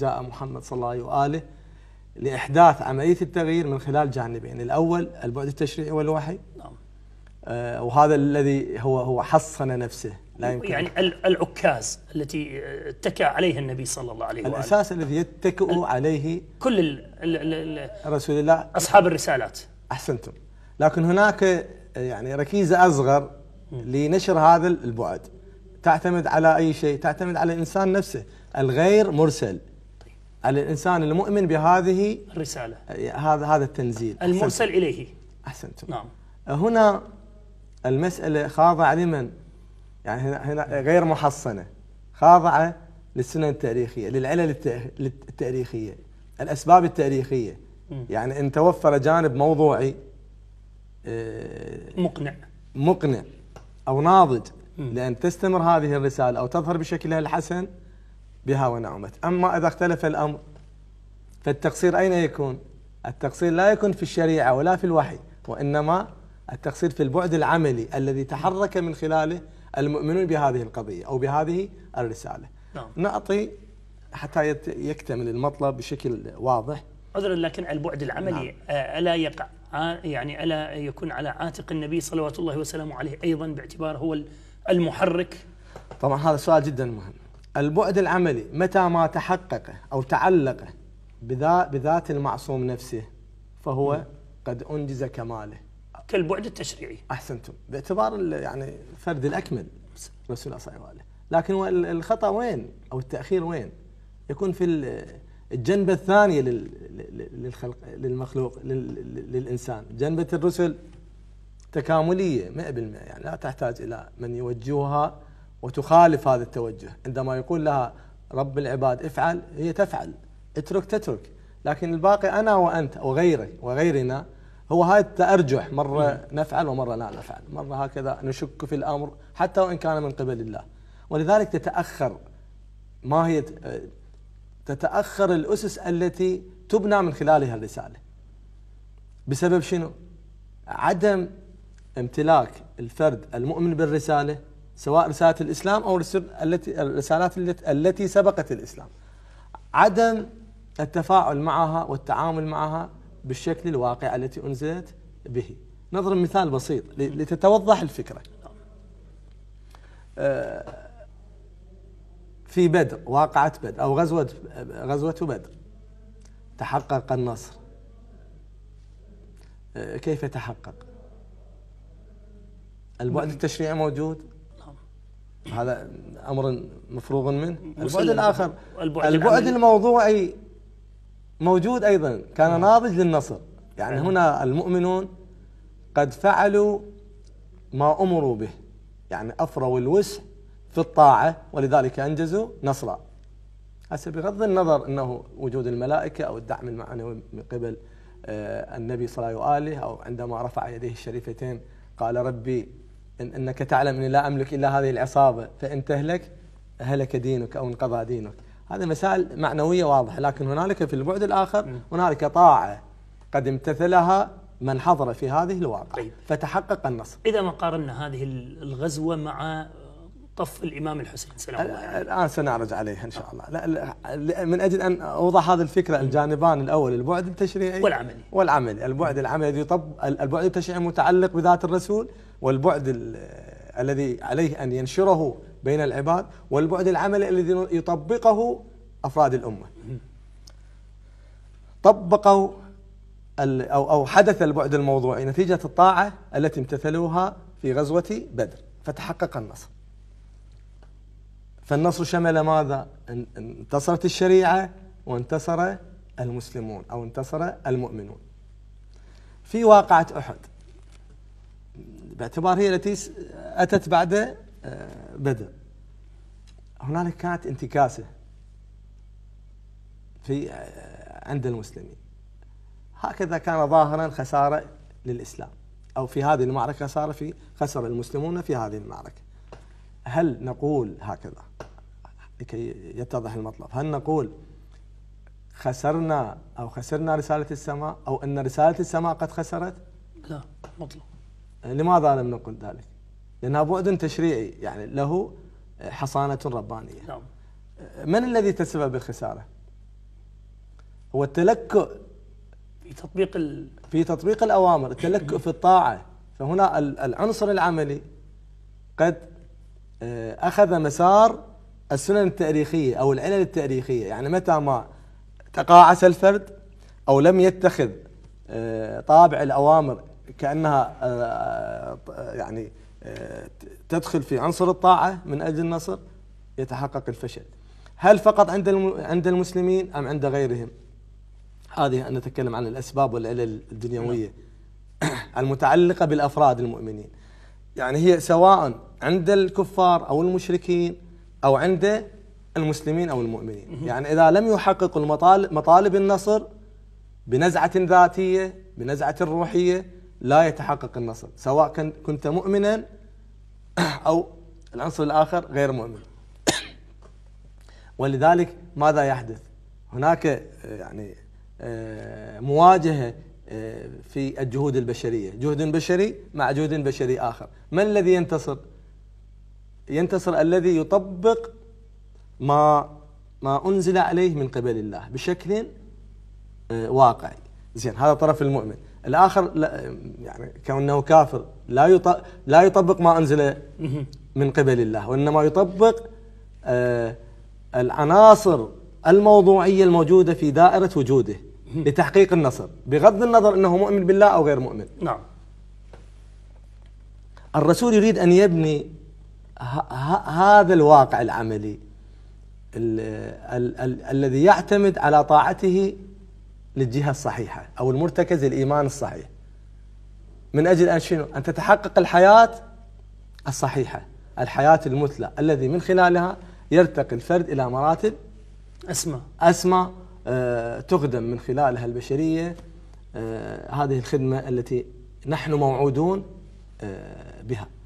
جاء محمد صلى الله عليه وآله لإحداث عملية التغيير من خلال جانبين الأول البعد التشريعي والوحي نعم آه وهذا الذي هو هو حصن نفسه لا يمكن يعني العكاز التي اتكى عليها النبي صلى الله عليه وآله الأساس الذي يتكئ عليه كل ال ال الـ رسول الله أصحاب الرسالات أحسنتم لكن هناك آه، يعني ركيزة أصغر لنشر هذا البعد تعتمد على أي شيء تعتمد على الإنسان نفسه الغير مرسل الانسان المؤمن بهذه الرساله هذا هذا التنزيل المرسل اليه احسنتم نعم هنا المساله خاضعه لمن؟ يعني هنا هنا غير محصنه خاضعه للسنن التاريخيه للعلل التاريخيه الاسباب التاريخيه م. يعني ان توفر جانب موضوعي آه، مقنع مقنع او ناضج م. لان تستمر هذه الرساله او تظهر بشكلها الحسن بها ونعمت أما إذا اختلف الأمر فالتقصير أين يكون التقصير لا يكون في الشريعة ولا في الوحي وإنما التقصير في البعد العملي الذي تحرك من خلاله المؤمنون بهذه القضية أو بهذه الرسالة نعم. نعطي حتى يكتمل المطلب بشكل واضح عذرا لكن على البعد العملي نعم. آه، ألا يقع آه، يعني ألا يكون على عاتق النبي صلوات الله وسلامه عليه أيضا باعتبار هو المحرك طبعا هذا سؤال جدا مهم البعد العملي متى ما تحقق أو تعلق بذات المعصوم نفسه فهو قد أنجز كماله كالبعد التشريعي أحسنتم باعتبار يعني الفرد الأكمل رسول الله صلى الله عليه وسلم لكن الخطأ وين أو التأخير وين يكون في الجنبة الثانية للخلق للمخلوق للإنسان جنبة الرسل تكاملية 100% يعني لا تحتاج إلى من يوجهها وتخالف هذا التوجه عندما يقول لها رب العباد افعل هي تفعل اترك تترك لكن الباقي أنا وأنت وغيري وغيرنا هو هاي التأرجح مرة نفعل ومرة لا نفعل مرة هكذا نشك في الأمر حتى وإن كان من قبل الله ولذلك تتأخر ما هي تتأخر الأسس التي تبنى من خلالها الرسالة بسبب شنو؟ عدم امتلاك الفرد المؤمن بالرسالة سواء رسالة الإسلام أو التي الرسالات التي سبقت الإسلام عدم التفاعل معها والتعامل معها بالشكل الواقع التي أنزلت به نضرب مثال بسيط لتتوضح الفكرة آه، في بدر واقعة بدر أو غزوة غزوة بدر تحقق النصر آه، كيف تحقق البعد التشريعي موجود هذا أمر مفروغ منه البعد الآخر البعد, البعد الموضوعي موجود أيضا كان ناضج للنصر يعني نعم. هنا المؤمنون قد فعلوا ما أمروا به يعني أفروا الوسع في الطاعة ولذلك أنجزوا نصرا هسه بغض النظر أنه وجود الملائكة أو الدعم المعنوي من قبل آه، النبي صلى الله عليه وآله أو عندما رفع يديه الشريفتين قال ربي إن أنك تعلم أني لا أملك إلا هذه العصابة فإن تهلك هلك دينك أو انقضى دينك هذه مسائل معنوية واضحة لكن هنالك في البعد الآخر هنالك طاعة قد امتثلها من حضر في هذه الواقع طيب. فتحقق النصر إذا ما قارنا هذه الغزوة مع طف الامام الحسين سلام الله عليه الان سنعرج عليه ان شاء الله لا, لا من اجل ان اوضح هذه الفكره الجانبان الاول البعد التشريعي والعملي والعملي البعد العملي الذي يطب البعد التشريعي متعلق بذات الرسول والبعد الذي عليه ان ينشره بين العباد والبعد العملي الذي يطبقه افراد الامه طبقوا او او حدث البعد الموضوعي نتيجه الطاعه التي امتثلوها في غزوه بدر فتحقق النصر فالنصر شمل ماذا انتصرت الشريعة وانتصر المسلمون أو انتصر المؤمنون في واقعة أحد باعتبار هي التي أتت بعد آه، بدر هنالك كانت انتكاسة في آه، عند المسلمين هكذا كان ظاهرا خسارة للإسلام أو في هذه المعركة صار في خسر المسلمون في هذه المعركة هل نقول هكذا لكي يتضح المطلب هل نقول خسرنا أو خسرنا رسالة السماء أو أن رسالة السماء قد خسرت لا مطلق لماذا لم نقل ذلك لأنها بعد تشريعي يعني له حصانة ربانية نعم. من الذي تسبب بالخسارة هو التلكؤ في تطبيق ال... في تطبيق الأوامر التلكؤ في الطاعة فهنا العنصر العملي قد آه، أخذ مسار السنن التاريخية أو العلل التاريخية يعني متى ما تقاعس الفرد أو لم يتخذ آه، طابع الأوامر كأنها آه، آه، يعني تدخل في عنصر الطاعة من أجل النصر يتحقق الفشل هل فقط عند عند المسلمين أم عند غيرهم هذه أن نتكلم عن الأسباب والعلل الدنيوية نعم. المتعلقة بالأفراد المؤمنين يعني هي سواء عند الكفار أو المشركين أو عند المسلمين أو المؤمنين يعني إذا لم يحققوا المطالب مطالب النصر بنزعة ذاتية بنزعة روحية لا يتحقق النصر سواء كنت مؤمنا أو العنصر الآخر غير مؤمن ولذلك ماذا يحدث هناك آه، يعني آه، مواجهة آه، في الجهود البشرية جهد بشري مع جهد بشري آخر من الذي ينتصر ينتصر الذي يطبق ما ما أنزل عليه من قبل الله بشكل آه، واقعي زين هذا طرف المؤمن الآخر لا يعني كونه كافر لا لا يطبق ما أنزل من قبل الله وإنما يطبق آه، العناصر الموضوعية الموجودة في دائرة وجوده لتحقيق النصر بغض النظر أنه مؤمن بالله أو غير مؤمن نعم الرسول يريد أن يبني هذا الواقع العملي الـ الـ الـ الذي يعتمد على طاعته للجهة الصحيحة أو المرتكز الإيمان الصحيح من أجل أن شنو أن تتحقق الحياة الصحيحة الحياة المثلى الذي من خلالها يرتقي الفرد إلى مراتب أسمى أسمى أه تقدم من خلالها البشرية أه هذه الخدمة التي نحن موعودون أه بها